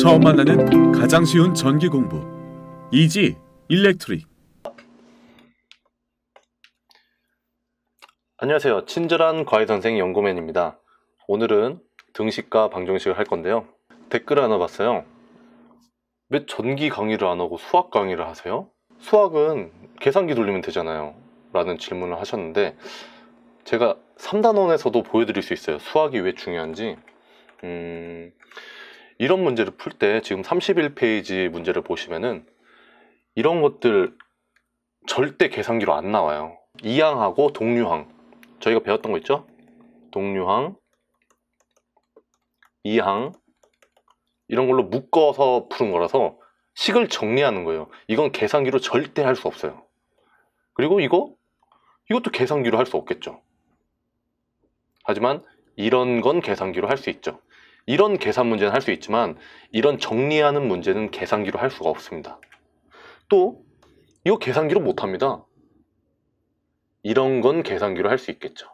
처음 만나는 가장 쉬운 전기 공부 이지 일렉트릭 안녕하세요. 친절한 과외 선생 연구맨입니다. 오늘은 등식과 방정식을 할 건데요. 댓글을 하나 봤어요. 왜 전기 강의를 안 하고 수학 강의를 하세요? 수학은 계산기 돌리면 되잖아요. 라는 질문을 하셨는데 제가 3단원에서도 보여드릴 수 있어요. 수학이 왜 중요한지 음... 이런 문제를 풀 때 지금 31페이지 문제를 보시면은 이런 것들 절대 계산기로 안 나와요 이항하고 동류항 저희가 배웠던 거 있죠? 동류항, 이항 이런 걸로 묶어서 푸는 거라서 식을 정리하는 거예요 이건 계산기로 절대 할 수 없어요 그리고 이거 이것도 계산기로 할 수 없겠죠 하지만 이런 건 계산기로 할 수 있죠 이런 계산 문제는 할 수 있지만 이런 정리하는 문제는 계산기로 할 수가 없습니다. 또 이거 계산기로 못합니다. 이런 건 계산기로 할 수 있겠죠.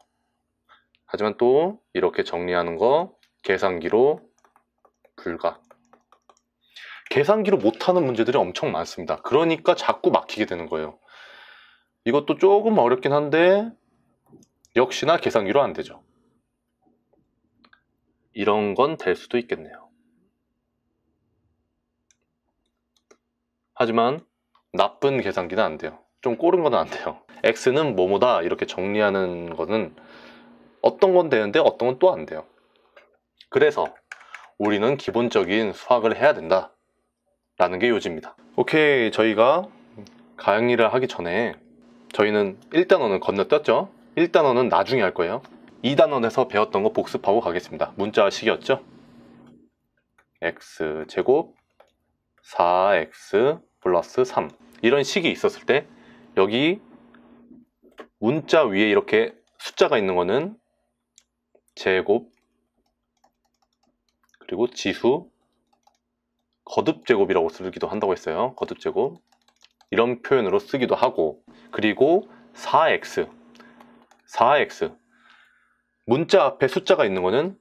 하지만 또 이렇게 정리하는 거 계산기로 불가. 계산기로 못하는 문제들이 엄청 많습니다. 그러니까 자꾸 막히게 되는 거예요. 이것도 조금 어렵긴 한데 역시나 계산기로 안 되죠. 이런 건 될 수도 있겠네요. 하지만 나쁜 계산기는 안 돼요. 좀 꼬른 거는 안 돼요. X는 뭐뭐다 이렇게 정리하는 거는 어떤 건 되는데 어떤 건 또 안 돼요. 그래서 우리는 기본적인 수학을 해야 된다 라는 게 요지입니다. 오케이 저희가 가 강의를 하기 전에 저희는 1단원은 건너뛰었죠? 1단원은 나중에 할 거예요. 2단원에서 배웠던 거 복습하고 가겠습니다. 문자식이었죠? x제곱 4x 플러스 3 이런 식이 있었을 때 여기 문자 위에 이렇게 숫자가 있는 거는 제곱 그리고 지수 거듭제곱이라고 쓰기도 한다고 했어요. 거듭제곱 이런 표현으로 쓰기도 하고 그리고 4x 4x 문자 앞에 숫자가 있는 거는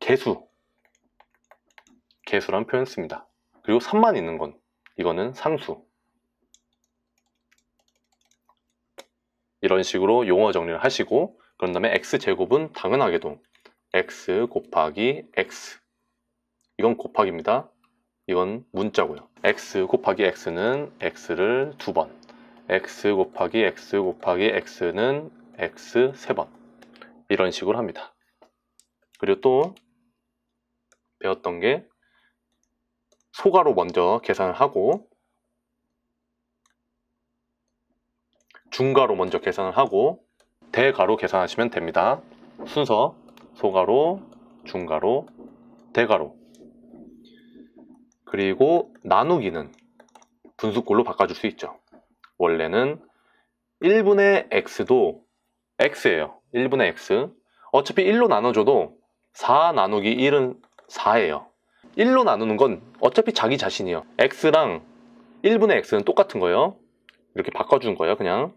개수 개수란 표현 씁니다 그리고 3만 있는 건 이거는 상수 이런 식으로 용어 정리를 하시고 그런 다음에 x제곱은 당연하게도 x 곱하기 x 이건 곱하기입니다 이건 문자고요 x 곱하기 x는 x를 두번 x 곱하기 x 곱하기 x는 x 3번 이런 식으로 합니다. 그리고 또 배웠던 게 소가로 먼저 계산을 하고 중가로 먼저 계산을 하고 대가로 계산하시면 됩니다. 순서 소가로, 중가로, 대가로 그리고 나누기는 분수꼴로 바꿔줄 수 있죠. 원래는 1분의 x도 x예요. 1분의 x. 어차피 1로 나눠줘도 4 나누기 1은 4예요. 1로 나누는 건 어차피 자기 자신이요 x랑 1분의 x는 똑같은 거예요. 이렇게 바꿔준 거예요. 그냥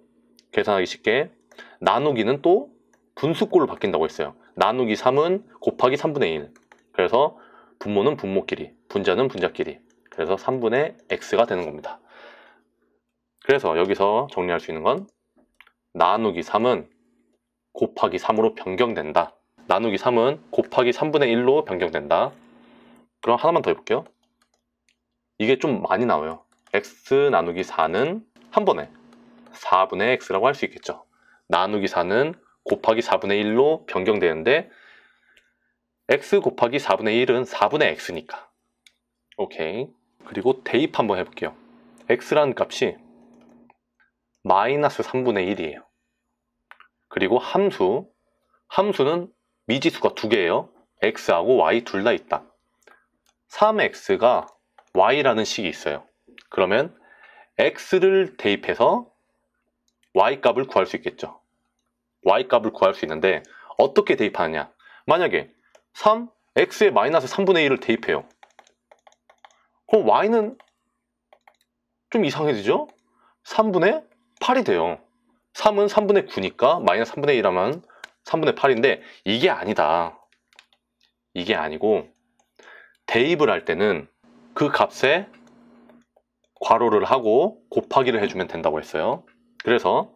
계산하기 쉽게. 나누기는 또 분수꼴로 바뀐다고 했어요. 나누기 3은 곱하기 3분의 1. 그래서 분모는 분모끼리, 분자는 분자끼리. 그래서 3분의 x가 되는 겁니다. 그래서 여기서 정리할 수 있는 건 나누기 3은 곱하기 3으로 변경된다. 나누기 3은 곱하기 3분의 1로 변경된다. 그럼 하나만 더 해볼게요. 이게 좀 많이 나와요. x 나누기 4는 한 번에 4분의 x라고 할 수 있겠죠. 나누기 4는 곱하기 4분의 1로 변경되는데 x 곱하기 4분의 1은 4분의 x니까 오케이 그리고 대입 한번 해볼게요 x라는 값이 마이너스 3분의 1이에요 그리고 함수. 함수는 미지수가 두 개예요. x하고 y 둘 다 있다. 3x가 y라는 식이 있어요. 그러면 x를 대입해서 y값을 구할 수 있겠죠. y값을 구할 수 있는데 어떻게 대입하느냐. 만약에 3, x의 마이너스 3분의 1을 대입해요. 그럼 y는 좀 이상해지죠? 3분의 8이 돼요. 3은 3분의 9니까 마이너스 3분의 1하면 3분의 8인데 이게 아니다. 이게 아니고 대입을 할 때는 그 값에 괄호를 하고 곱하기를 해주면 된다고 했어요. 그래서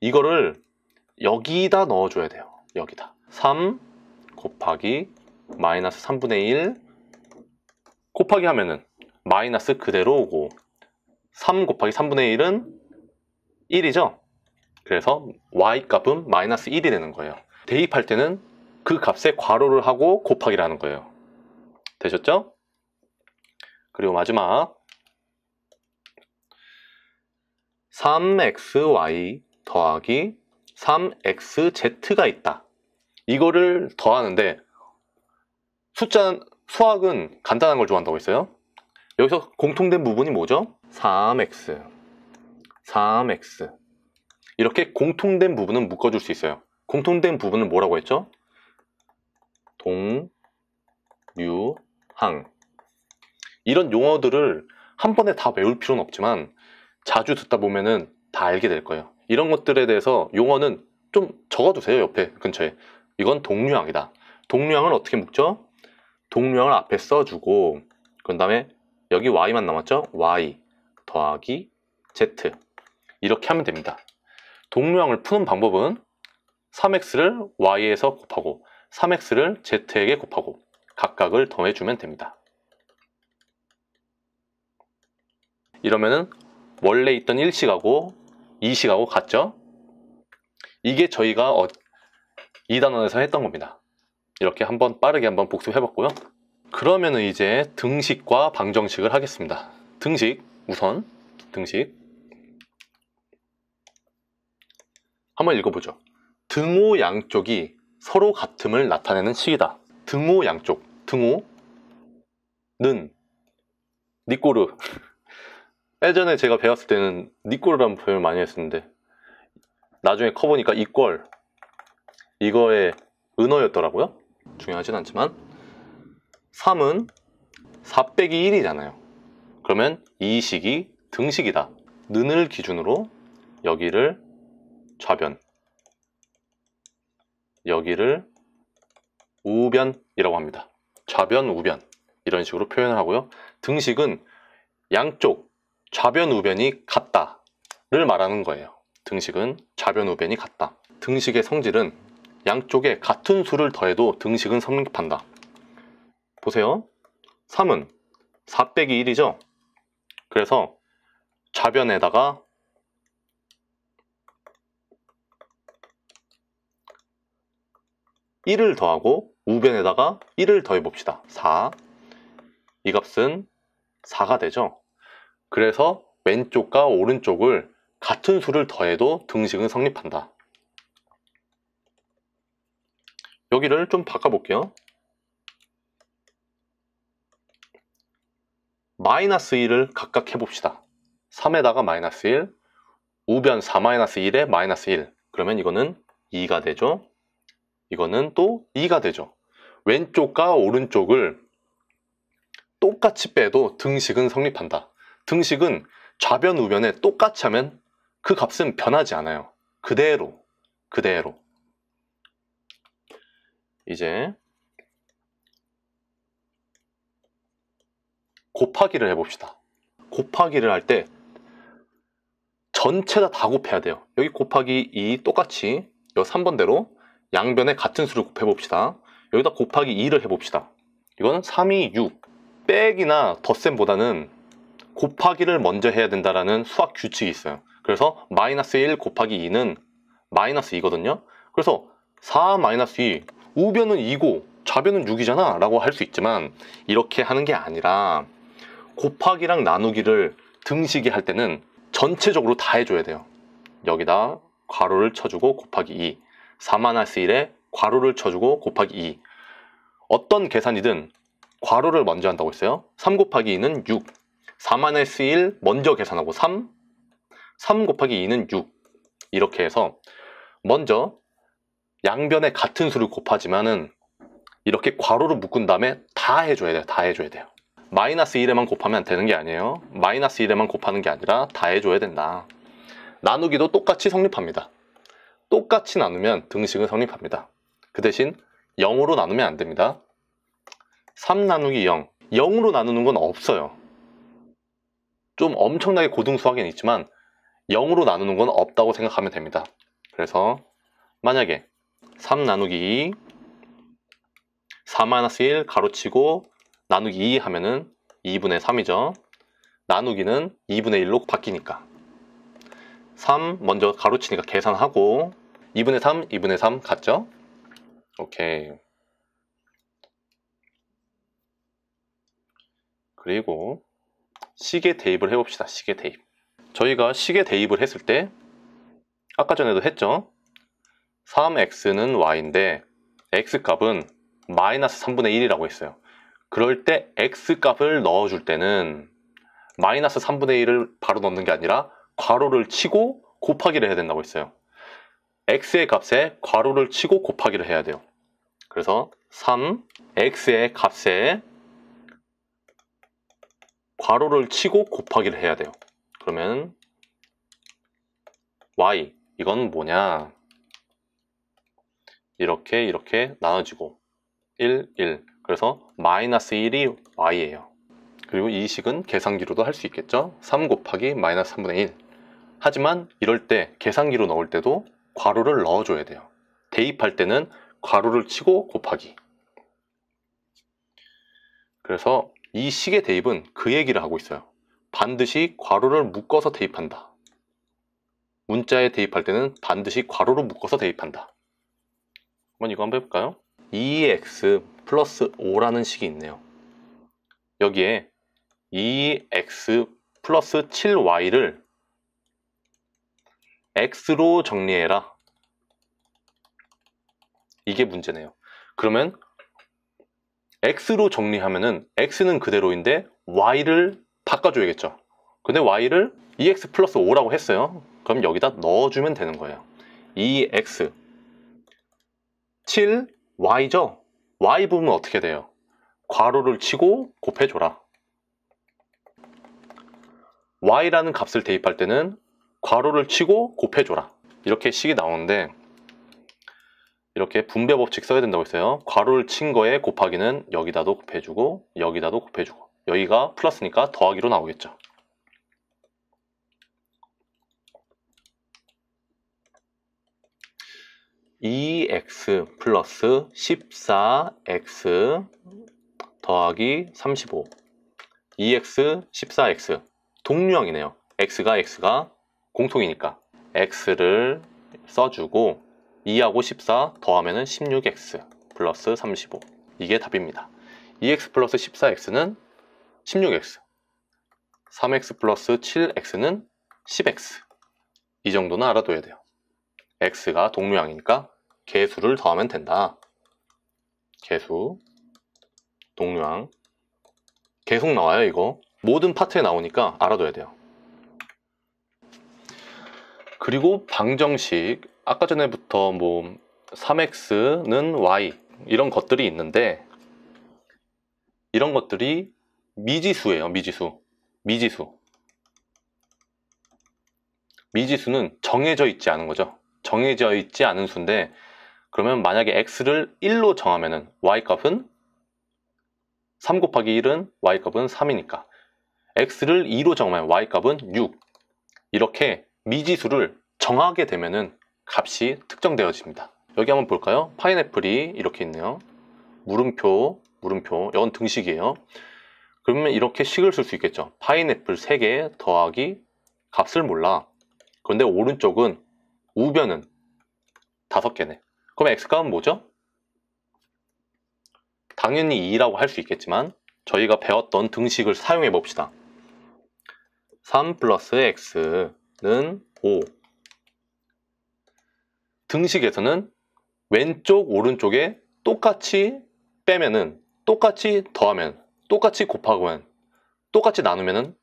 이거를 여기다 넣어줘야 돼요. 여기다. 3 곱하기 마이너스 3분의 1 곱하기 하면은 마이너스 그대로 오고 3 곱하기 3분의 1은 1이죠? 그래서 y 값은 마이너스 1이 되는 거예요. 대입할 때는 그 값에 괄호를 하고 곱하기라는 거예요. 되셨죠? 그리고 마지막 3xy 더하기 3xz가 있다. 이거를 더하는데 숫자 수학은 간단한 걸 좋아한다고 했어요. 여기서 공통된 부분이 뭐죠? 3x 3x 이렇게 공통된 부분은 묶어줄 수 있어요. 공통된 부분은 뭐라고 했죠? 동, 류, 항. 이런 용어들을 한 번에 다 외울 필요는 없지만 자주 듣다 보면은 다 알게 될 거예요. 이런 것들에 대해서 용어는 좀 적어두세요, 옆에 근처에. 이건 동류항이다. 동류항은 어떻게 묶죠? 동류항을 앞에 써주고 그 다음에 여기 y만 남았죠? y 더하기 z 이렇게 하면 됩니다. 동명을 푸는 방법은 3x를 y에서 곱하고 3x를 z에게 곱하고 각각을 더해주면 됩니다. 이러면은 원래 있던 1식하고 2식하고 같죠? 이게 저희가 어, 2단원에서 했던 겁니다. 이렇게 한번 빠르게 한번 복습해봤고요. 그러면은 이제 등식과 방정식을 하겠습니다. 등식 우선 등식 한번 읽어보죠. 등호 양쪽이 서로 같음을 나타내는 시기다 등호 양쪽, 등호는 니꼬르. 예전에 제가 배웠을 때는 니꼬르라는 표현을 많이 했었는데 나중에 커보니까 이꼴 이거의 은어였더라고요. 중요하진 않지만 3은 4 빼기 1이잖아요. 그러면 이 식이 등식이다. 는을 기준으로 여기를 좌변 여기를 우변이라고 합니다. 좌변, 우변 이런 식으로 표현을 하고요. 등식은 양쪽 좌변, 우변이 같다를 말하는 거예요. 등식은 좌변, 우변이 같다. 등식의 성질은 양쪽에 같은 수를 더해도 등식은 성립한다. 보세요. 3은 4 빼기 1이죠. 그래서 좌변에다가 1을 더하고 우변에다가 1을 더해봅시다. 4. 이 값은 4가 되죠. 그래서 왼쪽과 오른쪽을 같은 수를 더해도 등식은 성립한다. 여기를 좀 바꿔볼게요. 마이너스 1을 각각 해봅시다. 3에다가 마이너스 1, 우변 4-1에 마이너스 1. 그러면 이거는 2가 되죠. 이거는 또 2가 되죠. 왼쪽과 오른쪽을 똑같이 빼도 등식은 성립한다. 등식은 좌변 우변에 똑같이 하면 그 값은 변하지 않아요. 그대로, 그대로. 이제 곱하기를 해봅시다. 곱하기를 할 때 전체 다, 다 곱해야 돼요. 여기 곱하기 2 똑같이 3번대로 양변에 같은 수를 곱해봅시다. 여기다 곱하기 2를 해봅시다. 이건 3이 6. 빼기나 덧셈보다는 곱하기를 먼저 해야 된다라는 수학 규칙이 있어요. 그래서 마이너스 1 곱하기 2는 마이너스 2거든요. 그래서 4 마이너스 2, 우변은 2고 좌변은 6이잖아 라고 할 수 있지만 이렇게 하는 게 아니라 곱하기랑 나누기를 등식이 할 때는 전체적으로 다 해줘야 돼요. 여기다 괄호를 쳐주고 곱하기 2 4-1에 괄호를 쳐주고 곱하기 2 어떤 계산이든 괄호를 먼저 한다고 했어요 3 곱하기 2는 6 4-1 먼저 계산하고 3 3 곱하기 2는 6 이렇게 해서 먼저 양변에 같은 수를 곱하지만은 이렇게 괄호로 묶은 다음에 다 해줘야 돼요 다 해줘야 돼요 마이너스 1에만 곱하면 되는 게 아니에요 마이너스 1에만 곱하는 게 아니라 다 해줘야 된다 나누기도 똑같이 성립합니다 똑같이 나누면 등식은 성립합니다. 그 대신 0으로 나누면 안 됩니다. 3 나누기 0, 0으로 나누는 건 없어요. 좀 엄청나게 고등수학에는 있지만 0으로 나누는 건 없다고 생각하면 됩니다. 그래서 만약에 3 나누기 2, 4-1 가로치고 나누기 2 하면은 2분의 3이죠. 나누기는 2분의 1로 바뀌니까 3 먼저 가로치니까 계산하고 2분의 3, 2분의 3 같죠? 오케이. 그리고 시계 대입을 해봅시다. 시계 대입. 저희가 시계 대입을 했을 때 아까 전에도 했죠? 3x는 y인데 x값은 마이너스 3분의 1이라고 했어요. 그럴 때 x값을 넣어줄 때는 마이너스 3분의 1을 바로 넣는 게 아니라 괄호를 치고 곱하기를 해야 된다고 했어요. x의 값에 괄호를 치고 곱하기를 해야 돼요. 그래서 3, x의 값에 괄호를 치고 곱하기를 해야 돼요. 그러면 y, 이건 뭐냐? 이렇게 이렇게 나눠지고 1, 1. 그래서 마이너스 1이 y예요. 그리고 이 식은 계산기로도 할 수 있겠죠? 3 곱하기 마이너스 3분의 1. 하지만 이럴 때 계산기로 넣을 때도 괄호를 넣어줘야 돼요. 대입할 때는 괄호를 치고 곱하기. 그래서 이 식의 대입은 그 얘기를 하고 있어요. 반드시 괄호를 묶어서 대입한다. 문자에 대입할 때는 반드시 괄호로 묶어서 대입한다. 한번 이거 한번 해볼까요? 2x e 플러스 5라는 식이 있네요. 여기에 2x e 플러스 7y를 x로 정리해라. 이게 문제네요. 그러면 x로 정리하면은 x는 그대로인데 y를 바꿔줘야겠죠. 근데 y를 e x 플러스 5라고 했어요. 그럼 여기다 넣어주면 되는 거예요. e x 7 y죠. y 부분은 어떻게 돼요? 괄호를 치고 곱해줘라. y라는 값을 대입할 때는 괄호를 치고 곱해줘라 이렇게 식이 나오는데 이렇게 분배 법칙 써야 된다고 했어요 괄호를 친 거에 곱하기는 여기다도 곱해주고 여기다도 곱해주고 여기가 플러스니까 더하기로 나오겠죠 e x 플러스 14x 더하기 35 2x 14x 동류형이네요 x가 x가 공통이니까 x를 써주고 2하고 14 더하면 16x 플러스 35 이게 답입니다. 2x 플러스 14x는 16x 3x 플러스 7x는 10x 이 정도는 알아둬야 돼요. x가 동류향이니까 개수를 더하면 된다. 개수 동류향 계속 나와요 이거 모든 파트에 나오니까 알아둬야 돼요. 그리고 방정식 아까 전에부터 뭐 3x는 y 이런 것들이 있는데 이런 것들이 미지수예요 미지수 미지수 미지수는 정해져 있지 않은 거죠 정해져 있지 않은 수인데 그러면 만약에 x를 1로 정하면 은 y값은 3 곱하기 1은 y값은 3이니까 x를 2로 정하면 y값은 6 이렇게 미지수를 정하게 되면은 값이 특정되어집니다. 여기 한번 볼까요? 파인애플이 이렇게 있네요. 물음표, 물음표, 이건 등식이에요. 그러면 이렇게 식을 쓸 수 있겠죠. 파인애플 3개 더하기 값을 몰라. 그런데 오른쪽은 우변은 5개네. 그럼 x값은 뭐죠? 당연히 2라고 할 수 있겠지만 저희가 배웠던 등식을 사용해 봅시다. 3 플러스 x 는 5. 등식에서는 왼쪽 오른쪽에 똑같이 빼면은 똑같이 더하면 똑같이 곱하면 똑같이 나누면은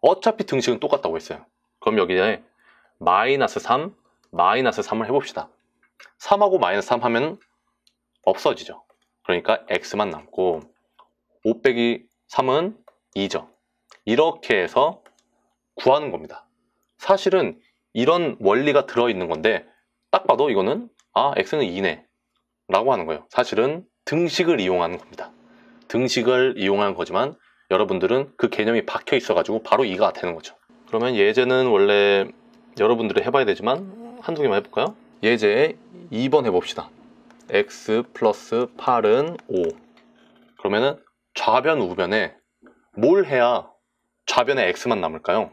어차피 등식은 똑같다고 했어요. 그럼 여기에 마이너스 3, 마이너스 3을 해봅시다. 3하고 마이너스 3 하면 없어지죠. 그러니까 x만 남고 5 빼기 3은 2죠. 이렇게 해서 구하는 겁니다. 사실은 이런 원리가 들어있는 건데 딱 봐도 이거는 아 x는 2네 라고 하는 거예요. 사실은 등식을 이용하는 겁니다. 등식을 이용한 거지만 여러분들은 그 개념이 박혀 있어가지고 바로 2가 되는 거죠. 그러면 예제는 원래 여러분들이 해봐야 되지만 한두 개만 해볼까요? 예제 2번 해봅시다. x 플러스 8은 5 그러면은 좌변 우변에 뭘 해야 좌변에 x만 남을까요?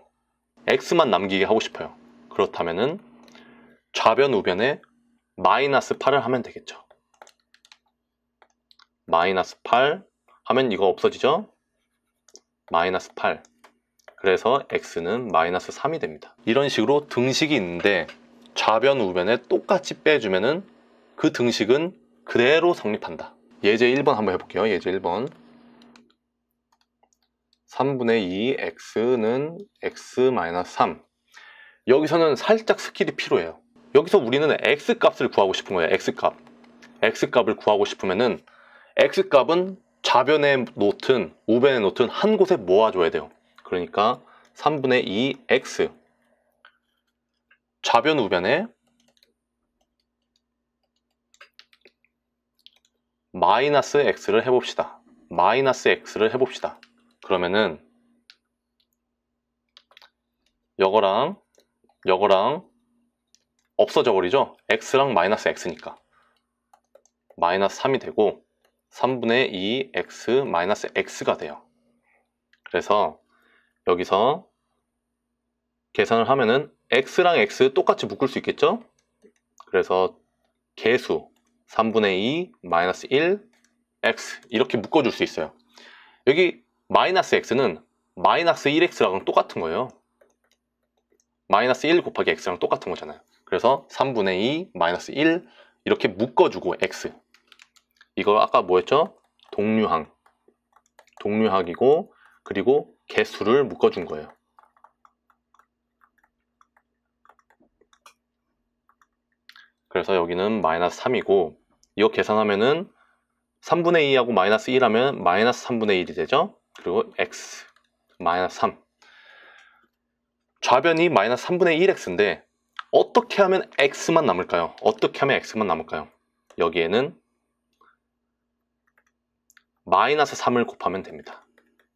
x만 남기게 하고 싶어요. 그렇다면은 좌변 우변에 마이너스 8을 하면 되겠죠. 마이너스 8 하면 이거 없어지죠? 마이너스 8 그래서 x는 마이너스 3이 됩니다. 이런 식으로 등식이 있는데 좌변 우변에 똑같이 빼주면은 그 등식은 그대로 성립한다. 예제 1번 한번 해볼게요. 예제 1번 3분의 2 x는 x-3 여기서는 살짝 스킬이 필요해요 여기서 우리는 x값을 구하고 싶은 거예요 x값 x값을 구하고 싶으면은 x값은 좌변에 놓든 우변에 놓든 한 곳에 모아줘야 돼요 그러니까 3분의 2 x 좌변 우변에 마이너스 x를 해봅시다 마이너스 x를 해봅시다 그러면은 여거랑 여거랑 없어져 버리죠? x랑 마이너스 x니까 마이너스 3이 되고 3분의 2 x 마이너스 x가 돼요. 그래서 여기서 계산을 하면은 x랑 x 똑같이 묶을 수 있겠죠? 그래서 개수 3분의 2 마이너스 1 x 이렇게 묶어줄 수 있어요. 여기 마이너스 x는 마이너스 1x랑 똑같은 거예요. 마이너스 1 곱하기 x랑 똑같은 거잖아요. 그래서 3분의 2 마이너스 1 이렇게 묶어주고 x 이거 아까 뭐였죠? 동류항 동류항이고 그리고 개수를 묶어준 거예요. 그래서 여기는 마이너스 3이고 이거 계산하면은 3분의 2하고 마이너스 1하면 마이너스 3분의 1이 되죠? 그리고 x 마이너스 3 좌변이 마이너스 3분의 1x인데 어떻게 하면 x만 남을까요? 어떻게 하면 x만 남을까요? 여기에는 마이너스 3을 곱하면 됩니다.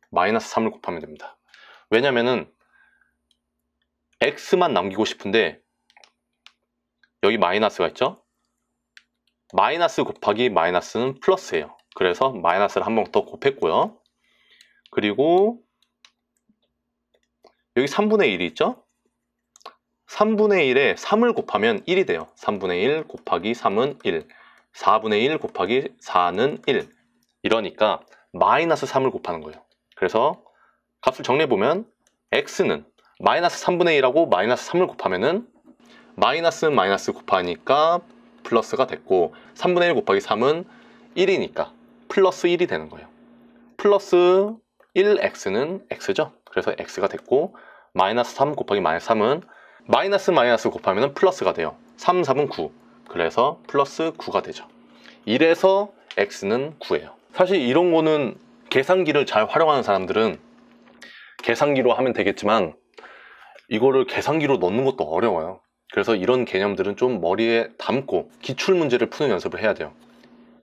마이너스 3을 곱하면 됩니다. 왜냐면은 x만 남기고 싶은데 여기 마이너스가 있죠? 마이너스 곱하기 마이너스는 플러스예요. 그래서 마이너스를 한 번 더 곱했고요. 그리고 여기 3분의 1이 있죠? 3분의 1에 3을 곱하면 1이 돼요. 3분의 1 곱하기 3은 1. 4분의 1 곱하기 4는 1. 이러니까 마이너스 3을 곱하는 거예요. 그래서 값을 정리해보면 x는 마이너스 3분의 1하고 마이너스 3을 곱하면은 마이너스 마이너스 곱하니까 플러스가 됐고 3분의 1 곱하기 3은 1이니까 플러스 1이 되는 거예요. 플러스 1x는 x죠. 그래서 x가 됐고 마이너스 3 곱하기 마이너스 3은 마이너스 마이너스 곱하면 플러스가 돼요. 3, 3은 9. 그래서 플러스 9가 되죠. 1에서 x는 9예요. 사실 이런 거는 계산기를 잘 활용하는 사람들은 계산기로 하면 되겠지만 이거를 계산기로 넣는 것도 어려워요. 그래서 이런 개념들은 좀 머리에 담고 기출 문제를 푸는 연습을 해야 돼요.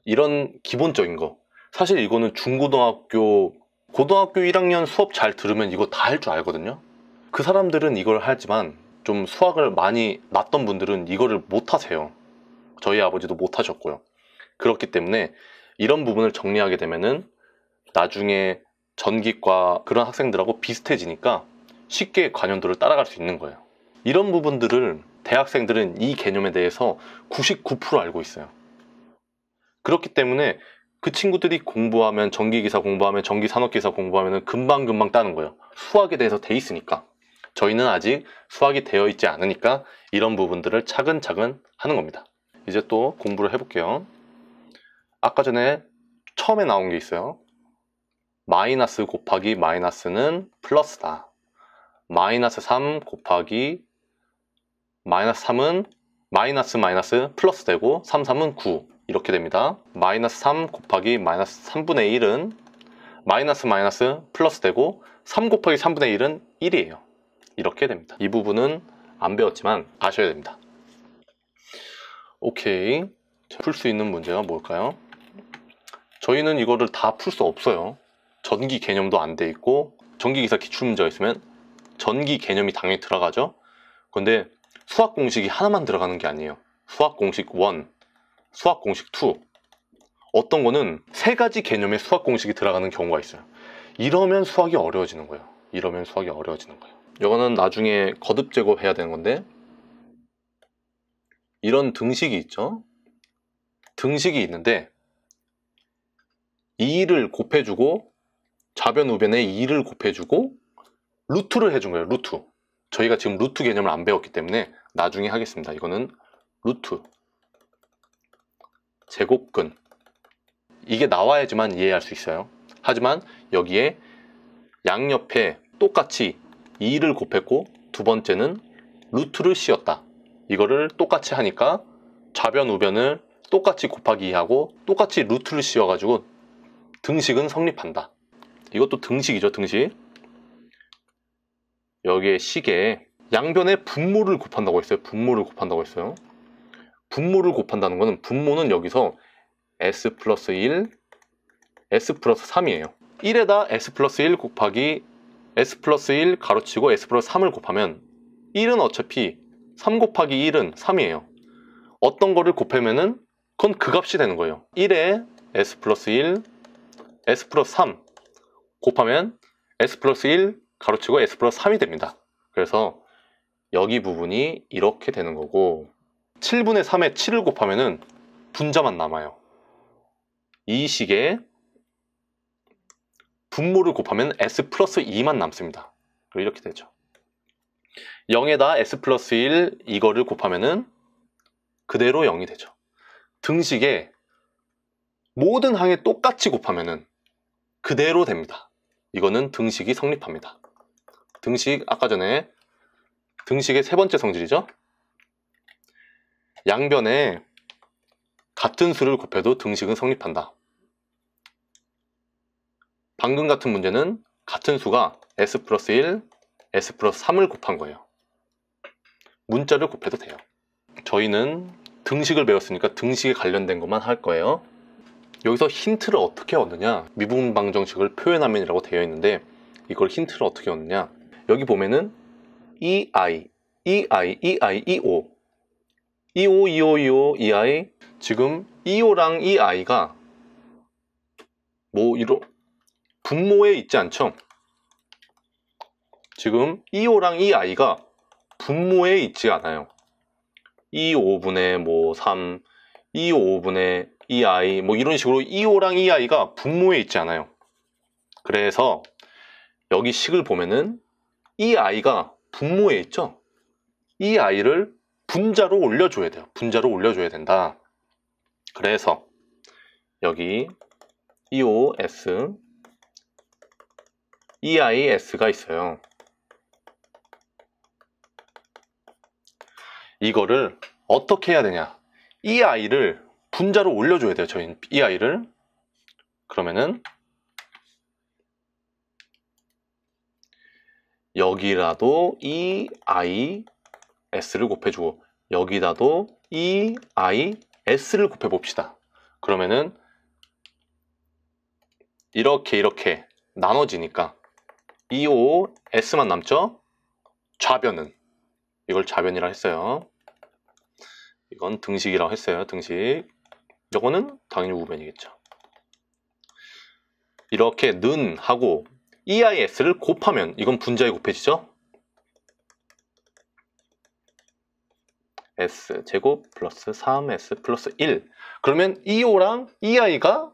이런 기본적인 거. 사실 이거는 중고등학교 고등학교 1학년 수업 잘 들으면 이거 다 할 줄 알거든요 그 사람들은 이걸 하지만 좀 수학을 많이 났던 분들은 이거를 못 하세요 저희 아버지도 못 하셨고요 그렇기 때문에 이런 부분을 정리하게 되면은 나중에 전기과 그런 학생들하고 비슷해지니까 쉽게 관연도를 따라갈 수 있는 거예요 이런 부분들을 대학생들은 이 개념에 대해서 99% 알고 있어요 그렇기 때문에 그 친구들이 공부하면 전기기사 공부하면 전기산업기사 공부하면 금방금방 따는 거예요. 수학에 대해서 돼 있으니까. 저희는 아직 수학이 되어 있지 않으니까 이런 부분들을 차근차근 하는 겁니다. 이제 또 공부를 해볼게요. 아까 전에 처음에 나온 게 있어요. 마이너스 곱하기 마이너스는 플러스다. 마이너스 3 곱하기 마이너스 3은 마이너스 마이너스 플러스 되고 3, 3은 9. 이렇게 됩니다. 마이너스 3 곱하기 마이너스 3분의 1은 마이너스 마이너스 플러스 되고 3 곱하기 3분의 1은 1이에요. 이렇게 됩니다. 이 부분은 안 배웠지만 아셔야 됩니다. 오케이. 풀 수 있는 문제가 뭘까요? 저희는 이거를 다 풀 수 없어요. 전기 개념도 안 돼 있고 전기기사 기출문제가 있으면 전기 개념이 당연히 들어가죠. 그런데 수학 공식이 하나만 들어가는 게 아니에요. 수학 공식 1, 수학 공식 2 어떤 거는 세 가지 개념의 수학 공식이 들어가는 경우가 있어요 이러면 수학이 어려워지는 거예요 이러면 수학이 어려워지는 거예요 이거는 나중에 거듭 제곱해야 되는 건데 이런 등식이 있죠 등식이 있는데 2를 곱해주고 좌변 우변에 2를 곱해주고 루트를 해준 거예요 루트 저희가 지금 루트 개념을 안 배웠기 때문에 나중에 하겠습니다 이거는 루트 제곱근 이게 나와야지만 이해할 수 있어요 하지만 여기에 양옆에 똑같이 2를 곱했고 두 번째는 루트를 씌웠다 이거를 똑같이 하니까 좌변 우변을 똑같이 곱하기 하고 똑같이 루트를 씌워 가지고 등식은 성립한다 이것도 등식이죠 등식 여기에 식에 양변의 분모를 곱한다고 했어요 분모를 곱한다고 했어요 분모를 곱한다는 거는 분모는 여기서 s 플러스 1, s 플러스 3이에요. 1에다 s 플러스 1 곱하기 s 플러스 1 가로치고 s 플러스 3을 곱하면 1은 어차피 3 곱하기 1은 3이에요. 어떤 거를 곱하면은 그건 그 값이 되는 거예요. 1에 s 플러스 1, s 플러스 3 곱하면 s 플러스 1 가로치고 s 플러스 3이 됩니다. 그래서 여기 부분이 이렇게 되는 거고 7분의 3에 7을 곱하면 분자만 남아요. 이 식의 분모를 곱하면 s 플러스 2만 남습니다. 이렇게 되죠. 0에다 s 플러스 1 이거를 곱하면 그대로 0이 되죠. 등식에 모든 항에 똑같이 곱하면 그대로 됩니다. 이거는 등식이 성립합니다. 등식 아까 전에 등식의 세 번째 성질이죠. 양변에 같은 수를 곱해도 등식은 성립한다. 방금 같은 문제는 같은 수가 s 플러스 1, s 플러스 3을 곱한 거예요. 문자를 곱해도 돼요. 저희는 등식을 배웠으니까 등식에 관련된 것만 할 거예요. 여기서 힌트를 어떻게 얻느냐 미분 방정식을 표현하면 이라고 되어 있는데 이걸 힌트를 어떻게 얻느냐 여기 보면은 EI, EI, EI, EO 25, 25, 25, 이 아이 지금 25랑 이 아이가 뭐 이런 분모에 있지 않죠? 지금 25랑 이 아이가 분모에 있지 않아요. 25분의 뭐 3, 25분의 이 아이 뭐 이런 식으로 25랑 이 아이가 분모에 있지 않아요. 그래서 여기 식을 보면은 이 아이가 분모에 있죠? 이 아이를 분자로 올려줘야 돼요. 분자로 올려줘야 된다. 그래서 여기 EOS, EIS가 있어요. 이거를 어떻게 해야 되냐? EI를 분자로 올려줘야 돼요. 저희는 EI를 그러면은 여기라도 EI s를 곱해주고 여기다도 e, i, s를 곱해봅시다. 그러면은 이렇게 이렇게 나눠지니까 e o s만 남죠? 좌변은 이걸 좌변이라 했어요. 이건 등식이라고 했어요. 등식. 이거는 당연히 우변이겠죠. 이렇게 는 하고 EIS를 곱하면 이건 분자에 곱해지죠. s 제곱 플러스 3s 플러스 1 그러면 이오랑이2이가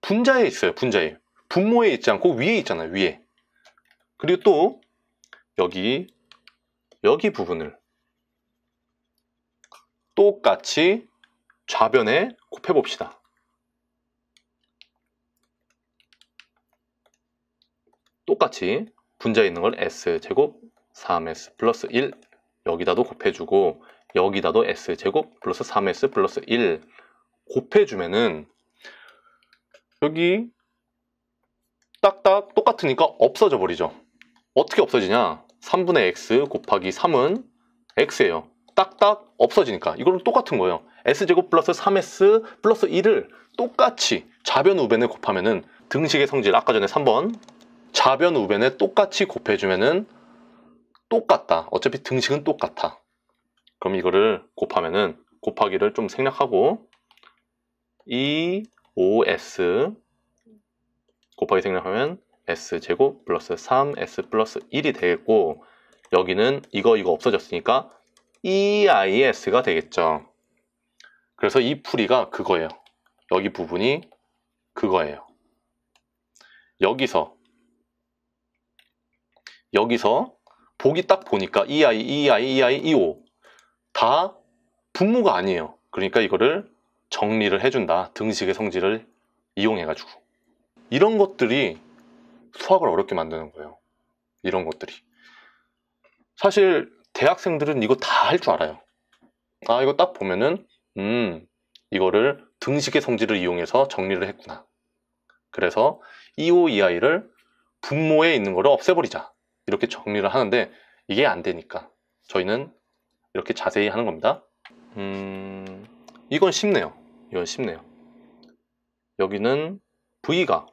분자에 있어요 분자에 분모에 있지 않고 위에 있잖아요 위에 그리고 또 여기 여기 부분을 똑같이 좌변에 곱해 봅시다 똑같이 분자에 있는 걸 s 제곱 3s 플러스 1 여기다도 곱해주고 여기다도 s제곱 플러스 3s 플러스 1 곱해주면은 여기 딱딱 똑같으니까 없어져 버리죠. 어떻게 없어지냐? 3분의 x 곱하기 3은 x예요. 딱딱 없어지니까 이거는 똑같은 거예요. s제곱 플러스 3s 플러스 1을 똑같이 좌변우변에 곱하면은 등식의 성질 아까 전에 3번 좌변우변에 똑같이 곱해주면은 똑같다. 어차피 등식은 똑같아. 그럼 이거를 곱하면은 곱하기를 좀 생략하고 e o s 곱하기 생략하면 S제곱 플러스 3S 플러스 1이 되겠고 여기는 이거 이거 없어졌으니까 EIS가 되겠죠. 그래서 이 풀이가 그거예요. 여기 부분이 그거예요. 여기서 여기서 보기 딱 보니까 이 아이, 이 아이, 이 아이, 이오 다 분모가 아니에요. 그러니까 이거를 정리를 해준다. 등식의 성질을 이용해가지고. 이런 것들이 수학을 어렵게 만드는 거예요. 이런 것들이. 사실 대학생들은 이거 다 할 줄 알아요. 아, 이거 딱 보면은, 음, 이거를 등식의 성질을 이용해서 정리를 했구나. 그래서 이오이아이를 분모에 있는 거를 없애버리자. 이렇게 정리를 하는데 이게 안 되니까 저희는 이렇게 자세히 하는 겁니다. 음, 이건 쉽네요. 이건 쉽네요. 여기는 V가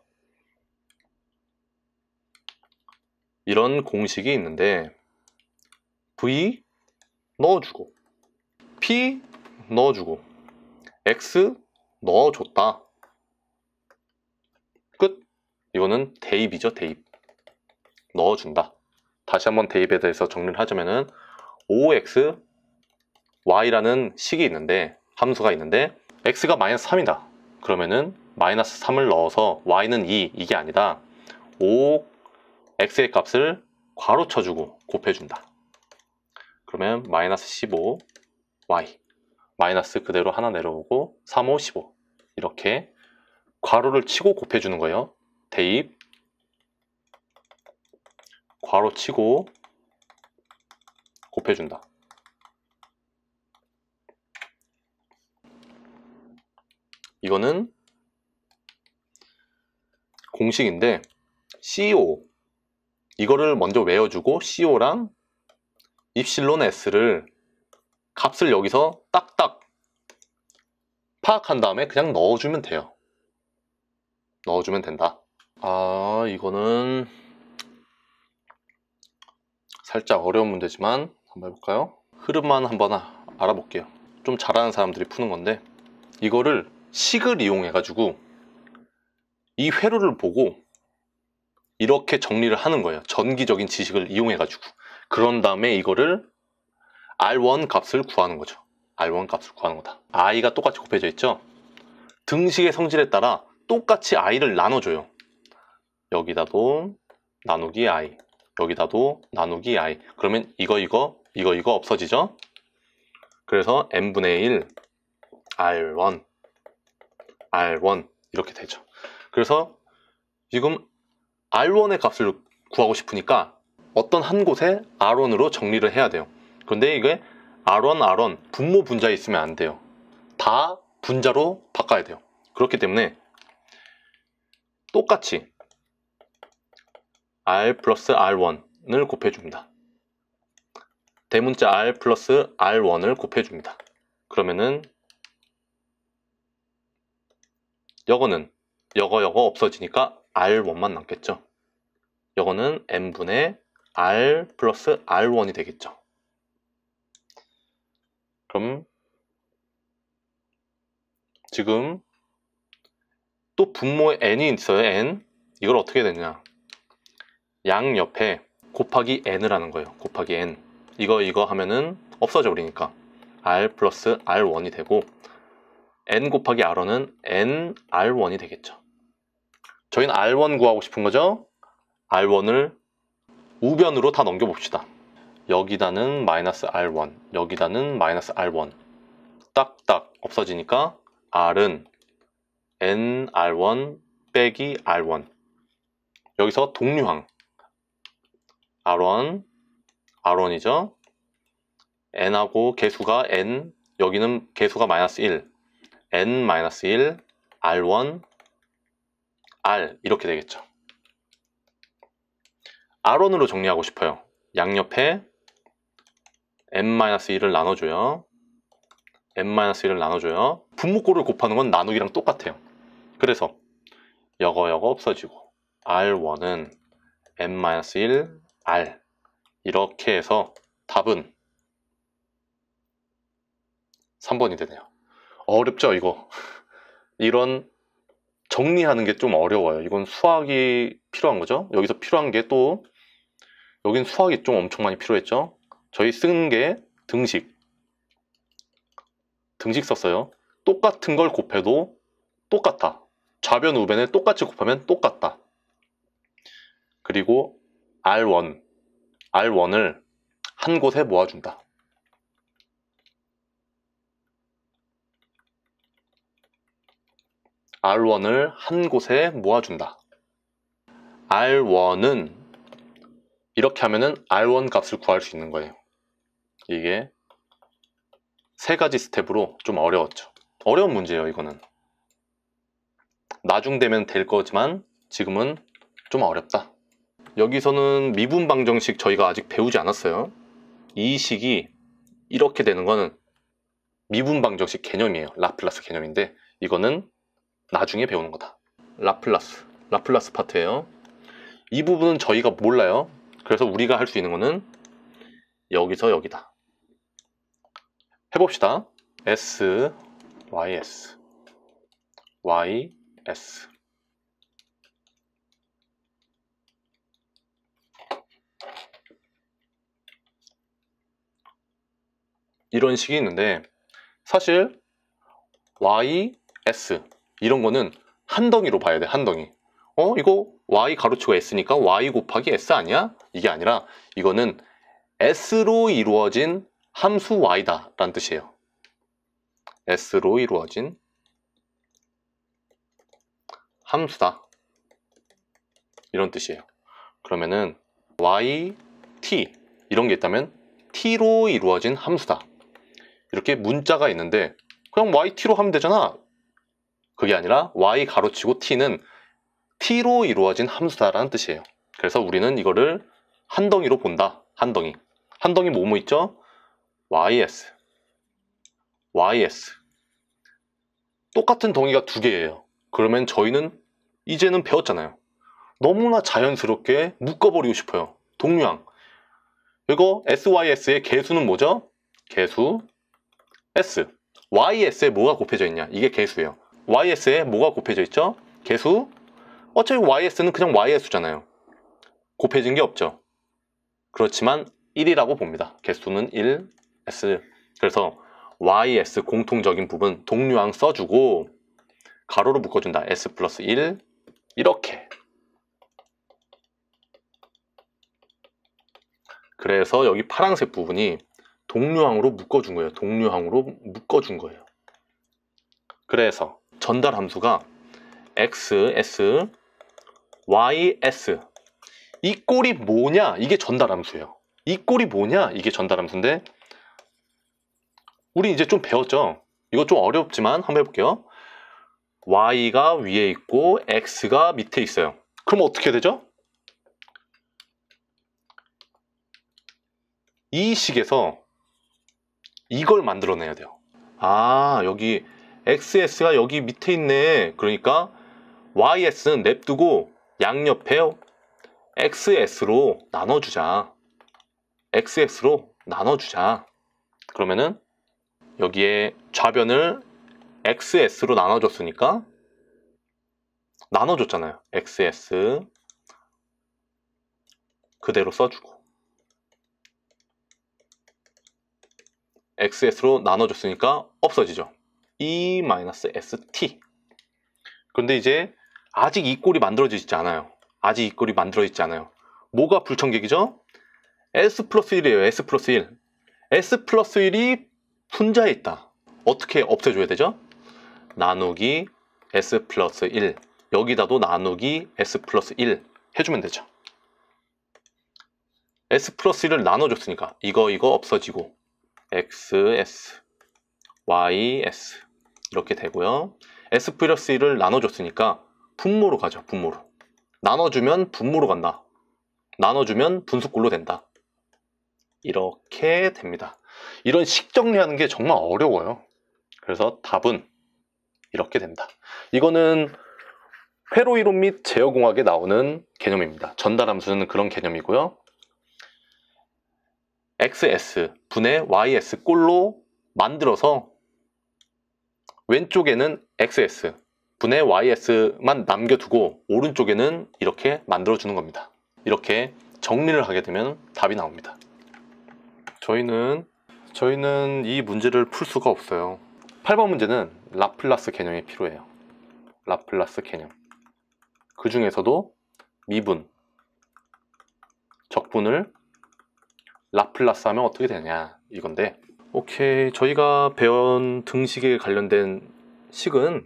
이런 공식이 있는데 V 넣어주고 P 넣어주고 X 넣어줬다. 끝! 이거는 대입이죠, 대입. 넣어준다. 다시 한번 대입에 대해서 정리를 하자면은 5x y라는 식이 있는데 함수가 있는데 x가 마이너스 3이다 그러면은 마이너스 3을 넣어서 y는 2 이게 아니다 5 x의 값을 괄호 쳐주고 곱해준다 그러면 마이너스 15 y 마이너스 그대로 하나 내려오고 3, 5, 15 이렇게 괄호를 치고 곱해주는 거예요 대입 괄호 치고 곱해준다. 이거는 공식인데 CO 이거를 먼저 외워주고 CO랑 입실론 S를 값을 여기서 딱딱 파악한 다음에 그냥 넣어주면 돼요. 넣어주면 된다. 아 이거는 살짝 어려운 문제지만 한번 해볼까요? 흐름만 한번 아, 알아볼게요. 좀 잘하는 사람들이 푸는 건데 이거를 식을 이용해 가지고 이 회로를 보고 이렇게 정리를 하는 거예요. 전기적인 지식을 이용해 가지고 그런 다음에 이거를 R1 값을 구하는 거죠. R1 값을 구하는 거다. I가 똑같이 곱해져 있죠? 등식의 성질에 따라 똑같이 I를 나눠줘요. 여기다도 나누기 I 여기다도 나누기 i 그러면 이거 이거 이거 이거 없어지죠 그래서 n분의 1 r1 r1 이렇게 되죠 그래서 지금 r1의 값을 구하고 싶으니까 어떤 한 곳에 r1으로 정리를 해야 돼요 그런데 이게 r1 r1 분모 분자에 있으면 안 돼요 다 분자로 바꿔야 돼요 그렇기 때문에 똑같이 r 플러스 r1을 곱해줍니다. 대문자 r 플러스 r1을 곱해줍니다. 그러면은 여거는 여거 여거 없어지니까 r1만 남겠죠. 여거는 n분의 r 플러스 r1이 되겠죠. 그럼 지금 또 분모에 n이 있어요. n 이걸 어떻게 되냐 양 옆에 곱하기 n을 하는 거예요. 곱하기 n. 이거 이거 하면은 없어져 버리니까 r 플러스 r1이 되고 n 곱하기 r1은 n r1이 되겠죠. 저희는 r1 구하고 싶은 거죠. r1을 우변으로 다 넘겨봅시다. 여기다는 마이너스 r1, 여기다는 마이너스 r1. 딱딱 없어지니까 r은 n r1 빼기 r1. 여기서 동류항. R1, R1이죠. n하고 개수가 n, 여기는 개수가 마이너스 1, n 마이너스 1, R1, R 이렇게 되겠죠. R1으로 정리하고 싶어요. 양옆에 n-1을 나눠줘요. n-1을 나눠줘요. 분모꼴을 곱하는 건 나누기랑 똑같아요. 그래서 여거 여거 없어지고 R1은 n-1 R 이렇게 해서 답은 3번이 되네요. 어렵죠, 이거? 이런 정리하는 게 좀 어려워요. 이건 수학이 필요한 거죠. 여기서 필요한 게 또 여긴 수학이 좀 엄청 많이 필요했죠. 저희 쓴 게 등식. 등식 썼어요. 똑같은 걸 곱해도 똑같아. 좌변 우변을 똑같이 곱하면 똑같다. 그리고 R1, R1을 한 곳에 모아준다. R1을 한 곳에 모아준다. R1은 이렇게 하면은 R1 값을 구할 수 있는 거예요. 이게 세 가지 스텝으로 좀 어려웠죠. 어려운 문제예요, 이거는. 나중 되면 될 거지만 지금은 좀 어렵다. 여기서는 미분 방정식 저희가 아직 배우지 않았어요. 이 식이 이렇게 되는 거는 미분 방정식 개념이에요. 라플라스 개념인데 이거는 나중에 배우는 거다. 라플라스, 라플라스 파트예요. 이 부분은 저희가 몰라요. 그래서 우리가 할 수 있는 거는 여기서 여기다. 해봅시다. S, Y, S, Y, S. 이런 식이 있는데 사실 y, s 이런 거는 한 덩이로 봐야 돼, 한 덩이. 어, 이거 y 가로치고 s니까 y 곱하기 s 아니야? 이게 아니라 이거는 s로 이루어진 함수 y다 라는 뜻이에요. s로 이루어진 함수다. 이런 뜻이에요. 그러면은 y, t 이런 게 있다면 t로 이루어진 함수다. 이렇게 문자가 있는데 그냥 yt로 하면 되잖아. 그게 아니라 y 가로치고 t는 t로 이루어진 함수다라는 뜻이에요. 그래서 우리는 이거를 한 덩이로 본다. 한 덩이. 한 덩이 뭐뭐 있죠? ys. ys. 똑같은 덩이가 두 개예요. 그러면 저희는 이제는 배웠잖아요. 너무나 자연스럽게 묶어버리고 싶어요. 동류항. 이거 SYS의 개수는 뭐죠? 개수 S YS에 뭐가 곱해져 있냐 이게 개수예요 YS에 뭐가 곱해져 있죠? 개수 어차피 YS는 그냥 Y의 수잖아요 곱해진 게 없죠 그렇지만 1이라고 봅니다 개수는 1, S 그래서 YS 공통적인 부분 동류항 써주고 가로로 묶어준다 S 플러스 1 이렇게 그래서 여기 파란색 부분이 동류항으로 묶어준 거예요. 동류항으로 묶어준 거예요. 그래서 전달 함수가 xs, ys 이 꼴이 뭐냐? 이게 전달 함수예요. 이 꼴이 뭐냐? 이게 전달 함수인데 우리 이제 좀 배웠죠? 이거 좀 어렵지만 한번 해볼게요. y가 위에 있고 x가 밑에 있어요. 그럼 어떻게 되죠? 이 식에서 이걸 만들어내야 돼요. 아 여기 XS가 여기 밑에 있네. 그러니까 YS는 냅두고 양옆에 XS로 나눠주자. XS로 나눠주자. 그러면은 여기에 좌변을 XS로 나눠줬으니까 나눠줬잖아요. XS 그대로 써주고 xs로 나눠줬으니까 없어지죠. e st. 그런데 이제 아직 이 꼴이 만들어지지 않아요. 아직 이 꼴이 만들어지지 않아요. 뭐가 불청객이죠? s 플러스 1이에요. s 플러스 1. s 플러스 1이 분자에 있다. 어떻게 없애줘야 되죠? 나누기 s 플러스 1 여기다도 나누기 s 플러스 1 해주면 되죠. s 플러스 1을 나눠줬으니까 이거 이거 없어지고 xs, ys 이렇게 되고요. s 플러스 1을 나눠줬으니까 분모로 가죠. 분모로. 나눠주면 분모로 간다. 나눠주면 분수꼴로 된다. 이렇게 됩니다. 이런 식 정리하는 게 정말 어려워요. 그래서 답은 이렇게 된다. 이거는 회로이론 및 제어공학에 나오는 개념입니다. 전달함수는 그런 개념이고요. xs 분의 ys 꼴로 만들어서 왼쪽에는 xs 분의 ys만 남겨두고 오른쪽에는 이렇게 만들어주는 겁니다. 이렇게 정리를 하게 되면 답이 나옵니다. 저희는 저희는 이 문제를 풀 수가 없어요. 8번 문제는 라플라스 개념이 필요해요. 라플라스 개념. 그 중에서도 미분, 적분을 라플라스 하면 어떻게 되냐 이건데 오케이 저희가 배운 등식에 관련된 식은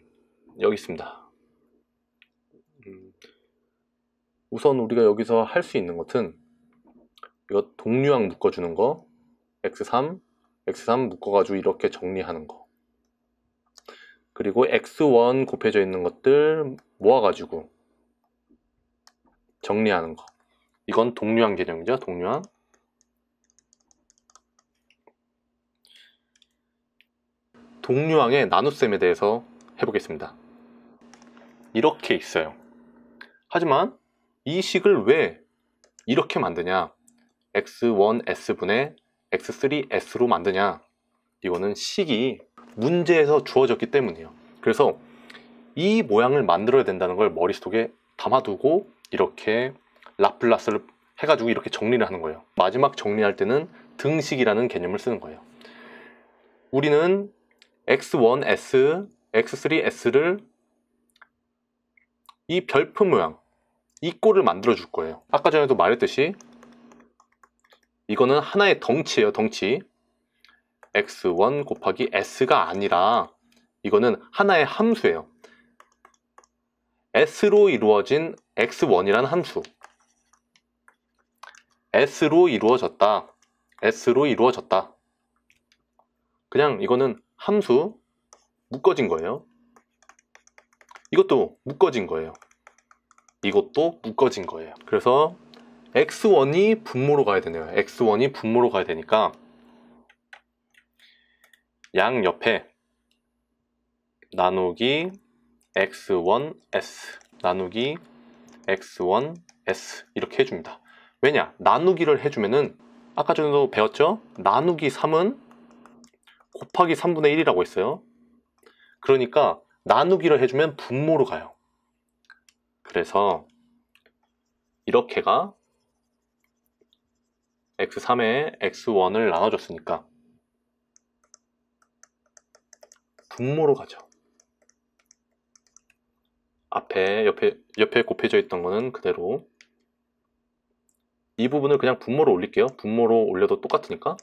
여기 있습니다 음, 우선 우리가 여기서 할 수 있는 것은 이거 동류항 묶어주는 거 x3, x3 묶어가지고 이렇게 정리하는 거 그리고 x1 곱해져 있는 것들 모아가지고 정리하는 거 이건 동류항 개념이죠 동류항 동류항의 나눗셈에 대해서 해보겠습니다. 이렇게 있어요. 하지만 이 식을 왜 이렇게 만드냐? x1s분의 x3s로 만드냐? 이거는 식이 문제에서 주어졌기 때문이에요. 그래서 이 모양을 만들어야 된다는 걸 머릿속에 담아두고 이렇게 라플라스를 해가지고 이렇게 정리를 하는 거예요. 마지막 정리할 때는 등식이라는 개념을 쓰는 거예요. 우리는 X1S, X3S를 이 별표 모양, 이 꼴을 만들어 줄 거예요. 아까 전에도 말했듯이 이거는 하나의 덩치예요, 덩치. X1 곱하기 S가 아니라 이거는 하나의 함수예요. S로 이루어진 X1이란 함수. S로 이루어졌다. S로 이루어졌다. 그냥 이거는 함수 묶어진 거예요. 이것도 묶어진 거예요. 이것도 묶어진 거예요. 그래서 x1이 분모로 가야 되네요. x1이 분모로 가야 되니까 양 옆에 나누기 x1s 나누기 x1s 이렇게 해줍니다. 왜냐? 나누기를 해주면은 아까 전에도 배웠죠? 나누기 3은 곱하기 3분의 1이라고 했어요. 그러니까 나누기를 해주면 분모로 가요. 그래서 이렇게가 x3에 x1을 나눠줬으니까 분모로 가죠. 앞에 옆에 옆에 곱해져 있던 거는 그대로 이 부분을 그냥 분모로 올릴게요. 분모로 올려도 똑같으니까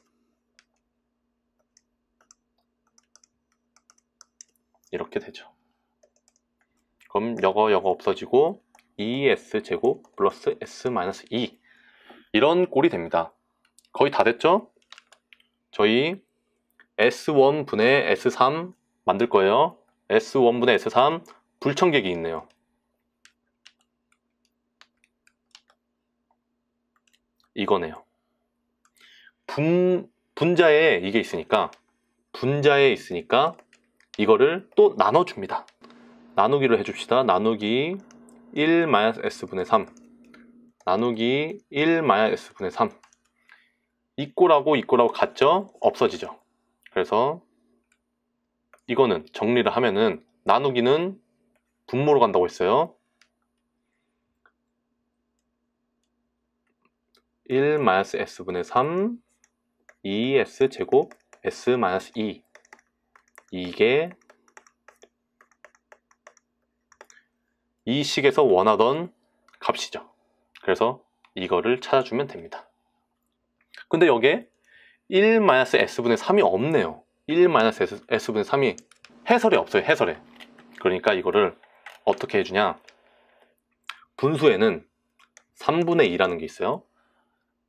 이렇게 되죠. 그럼 여거 여거 없어지고 e, e s 제곱 플러스 s 마이너스 2 e 이런 꼴이 됩니다. 거의 다 됐죠? 저희 S1 분의 S3 만들 거예요. S1 분의 S3 불청객이 있네요. 이거네요. 분, 분자에 이게 있으니까 분자에 있으니까 이거를 또 나눠줍니다. 나누기를 해줍시다. 나누기 1-s분의 3 나누기 1-s분의 3 이꼬라고 이꼬라고 같죠? 없어지죠. 그래서 이거는 정리를 하면은 나누기는 분모로 간다고 했어요. 1-s분의 3 2s 제곱 s-2 이게 이 식에서 원하던 값이죠. 그래서 이거를 찾아주면 됩니다. 근데 여기에 1-s분의 3이 없네요. 1-s분의 3이 해설이 없어요. 해설에. 그러니까 이거를 어떻게 해주냐. 분수에는 3분의 2라는 게 있어요.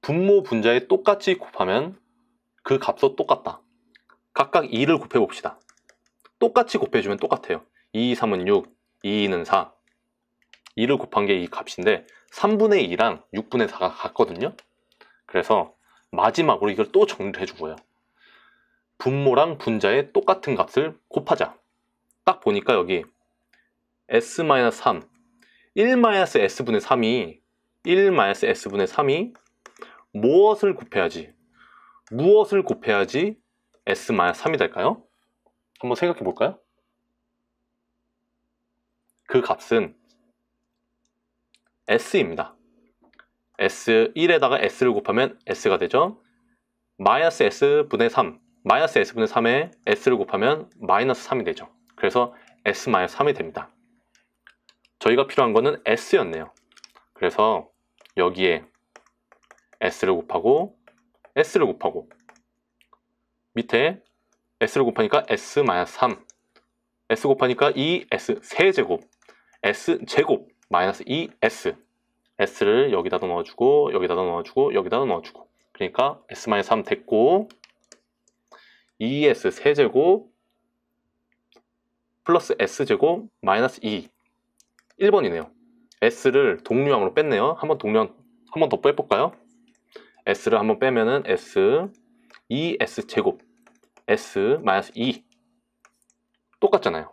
분모 분자에 똑같이 곱하면 그 값도 똑같다. 각각 2를 곱해봅시다. 똑같이 곱해주면 똑같아요. 2, 3은 6, 2, 는 4. 2를 곱한 게 이 값인데 3분의 2랑 6분의 4가 같거든요. 그래서 마지막으로 이걸 또 정리를 해주고요. 분모랑 분자의 똑같은 값을 곱하자. 딱 보니까 여기 s-3, 1-s분의 3이 1-s분의 3이 무엇을 곱해야지? 무엇을 곱해야지 s-3이 될까요? 한번 생각해 볼까요? 그 값은 S입니다. S1에다가 S를 곱하면 S가 되죠. 마이너스 S분의 3, 마이너스 S분의 3에 S를 곱하면 마이너스 3이 되죠. 그래서 S-3이 마이너스 됩니다. 저희가 필요한 거는 S였네요. 그래서 여기에 S를 곱하고 S를 곱하고 밑에 s를 곱하니까 s-3 s 곱하니까 2s 3제곱 s제곱 마이너스 2s s를 여기다 넣어주고 여기다 넣어주고 여기다 넣어주고 그러니까 s-3 됐고 2s 3제곱 플러스 s제곱 마이너스 2 1번이네요 s를 동류항으로 뺐네요 한번 동류항 한번 더 빼볼까요? s를 한번 빼면은 s 2s 제곱 S-2 e. 똑같잖아요.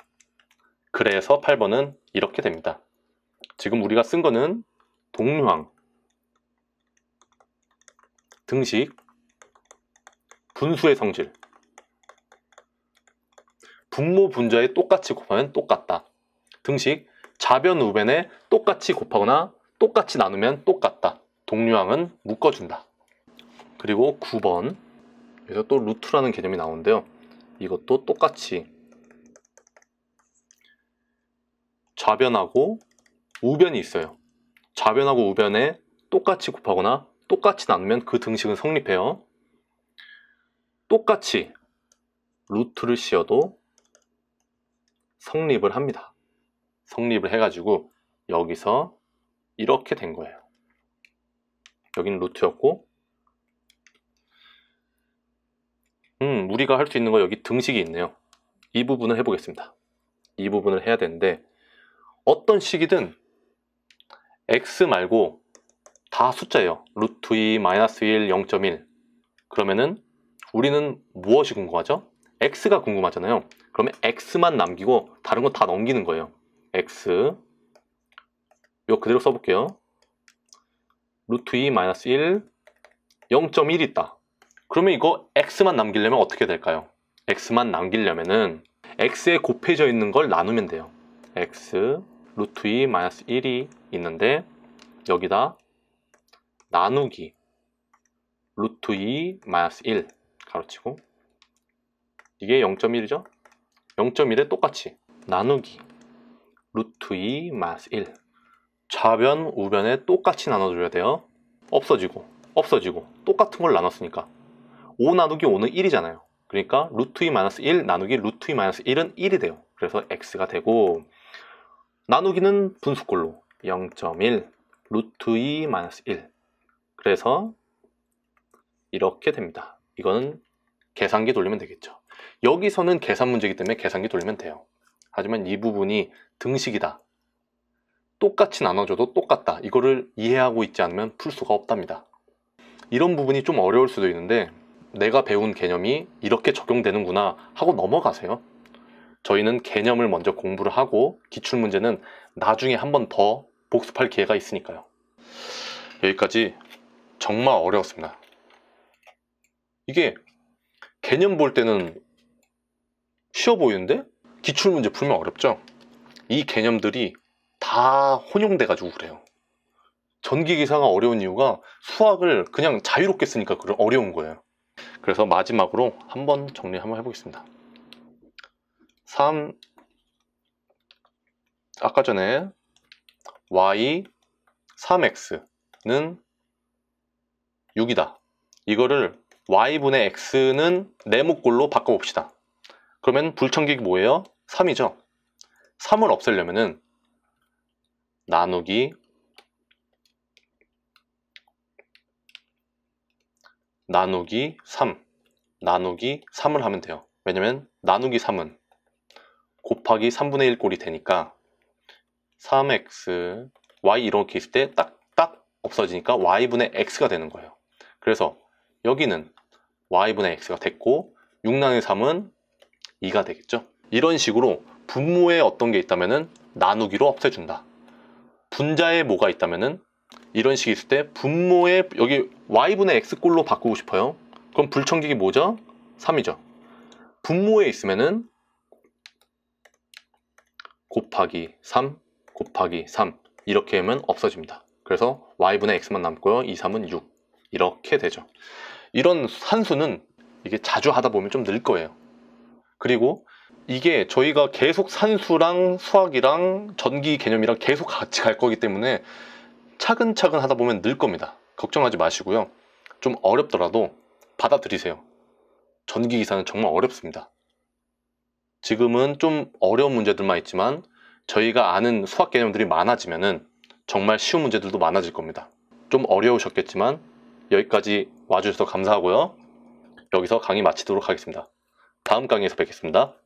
그래서 8번은 이렇게 됩니다. 지금 우리가 쓴 거는 동류항, 등식, 분수의 성질, 분모 분자에 똑같이 곱하면 똑같다. 등식, 자변 우변에 똑같이 곱하거나 똑같이 나누면 똑같다. 동류항은 묶어준다. 그리고 9번 그래서 또 루트라는 개념이 나오는데요. 이것도 똑같이 좌변하고 우변이 있어요. 좌변하고 우변에 똑같이 곱하거나 똑같이 나누면 그 등식은 성립해요. 똑같이 루트를 씌워도 성립을 합니다. 성립을 해가지고 여기서 이렇게 된 거예요. 여기는 루트였고 우리가 할 수 있는 거 여기 등식이 있네요. 이 부분을 해보겠습니다. 이 부분을 해야 되는데 어떤 식이든 x 말고 다 숫자예요. 루트 2, 마이너스 1, 0.1 그러면은 우리는 무엇이 궁금하죠? x가 궁금하잖아요. 그러면 x만 남기고 다른 거 다 넘기는 거예요. x 이거 그대로 써볼게요. 루트 2, 마이너스 1, 0.1 있다. 그러면 이거 x만 남기려면 어떻게 될까요? x만 남기려면은 x에 곱해져 있는 걸 나누면 돼요. x 루트 2 마이너스 1이 있는데 여기다 나누기 루트 2 마이너스 1 가로치고 이게 0.1이죠? 0.1에 똑같이 나누기 루트 2 마이너스 1 좌변 우변에 똑같이 나눠줘야 돼요. 없어지고 없어지고 똑같은 걸 나눴으니까 5 나누기 5는 1이잖아요. 그러니까 루트 2 마이너스 1 나누기 루트 2 마이너스 1은 1이 돼요. 그래서 x가 되고 나누기는 분수꼴로 0.1 루트 2 마이너스 1 그래서 이렇게 됩니다. 이거는 계산기 돌리면 되겠죠. 여기서는 계산 문제이기 때문에 계산기 돌리면 돼요. 하지만 이 부분이 등식이다. 똑같이 나눠줘도 똑같다. 이거를 이해하고 있지 않으면 풀 수가 없답니다. 이런 부분이 좀 어려울 수도 있는데 내가 배운 개념이 이렇게 적용되는구나 하고 넘어가세요. 저희는 개념을 먼저 공부를 하고 기출문제는 나중에 한 번 더 복습할 기회가 있으니까요. 여기까지 정말 어려웠습니다. 이게 개념 볼 때는 쉬워 보이는데 기출문제 풀면 어렵죠? 이 개념들이 다 혼용돼가지고 그래요. 전기기사가 어려운 이유가 수학을 그냥 자유롭게 쓰니까 어려운 거예요. 그래서 마지막으로 한 번 정리 한번 해보겠습니다. 3 아까 전에 y 3x는 6이다. 이거를 y분의 x는 네모꼴로 바꿔봅시다. 그러면 불청객이 뭐예요? 3이죠. 3을 없애려면은 나누기 나누기 3 나누기 3을 하면 돼요. 왜냐면 나누기 3은 곱하기 3분의 1 꼴이 되니까 3x y 이렇게 있을 때 딱딱 없어지니까 y분의 x가 되는 거예요. 그래서 여기는 y분의 x가 됐고 6랑의 3은 2가 되겠죠. 이런 식으로 분모에 어떤 게있다면 나누기로 없애준다. 분자에 뭐가 있다면은 이런 식이 있을 때 분모의 여기 y분의 x꼴로 바꾸고 싶어요. 그럼 불청객이 뭐죠? 3이죠. 분모에 있으면은 곱하기 3 곱하기 3 이렇게 하면 없어집니다. 그래서 y분의 x만 남고요. 2, 3은 6 이렇게 되죠. 이런 산수는 이게 자주 하다 보면 좀 늘 거예요. 그리고 이게 저희가 계속 산수랑 수학이랑 전기 개념이랑 계속 같이 갈 거기 때문에 차근차근 하다 보면 늘 겁니다. 걱정하지 마시고요. 좀 어렵더라도 받아들이세요. 전기기사는 정말 어렵습니다. 지금은 좀 어려운 문제들만 있지만 저희가 아는 수학 개념들이 많아지면은 정말 쉬운 문제들도 많아질 겁니다. 좀 어려우셨겠지만 여기까지 와주셔서 감사하고요. 여기서 강의 마치도록 하겠습니다. 다음 강의에서 뵙겠습니다.